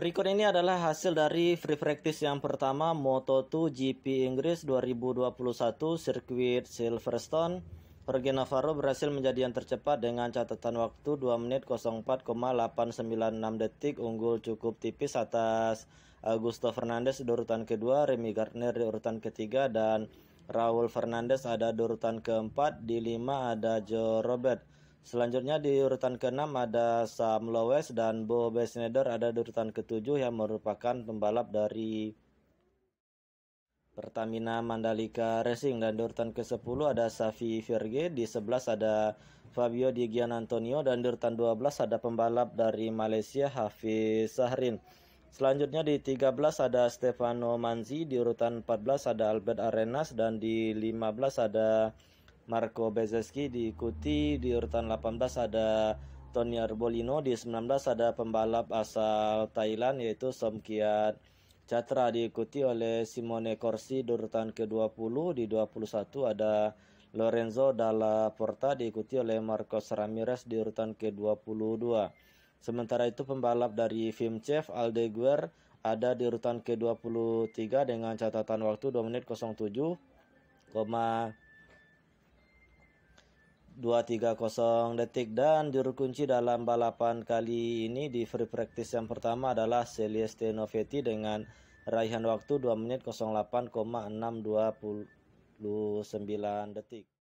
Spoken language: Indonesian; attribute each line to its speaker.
Speaker 1: Berikut ini adalah hasil dari free practice yang pertama Moto2 GP Inggris 2021 sirkuit Silverstone. Jorge Navarro berhasil menjadi yang tercepat dengan catatan waktu 2 menit 04,896 detik unggul cukup tipis atas Augusto Fernandez di urutan kedua, Remy Gardner di urutan ketiga dan Raul Fernandez ada di urutan keempat, di lima ada Joe Robert. Selanjutnya di urutan ke-6 ada Sam Lowes dan Bo Besneder ada di urutan ke-7 yang merupakan pembalap dari Pertamina Mandalika Racing dan di urutan ke-10 ada Safi Verge, di 11 ada Fabio Di Gian Antonio dan di urutan 12 ada pembalap dari Malaysia Hafiz Sahrin. Selanjutnya di 13 ada Stefano Manzi, di urutan 14 ada Albert Arenas dan di 15 ada Marco Bezeski diikuti di urutan 18 ada Tony Arbolino di 19 ada pembalap asal Thailand yaitu Somkiat Chatra diikuti oleh Simone Corsi di urutan ke-20 di 21 ada Lorenzo Dalla Porta diikuti oleh Marcos Ramirez di urutan ke-22 sementara itu pembalap dari Vimchev Aldeguer ada di urutan ke-23 dengan catatan waktu 2 menit 07, 230 detik dan juru kunci dalam balapan kali ini di free practice yang pertama adalah Celeste Novetti dengan raihan waktu 2 menit 08,629 detik.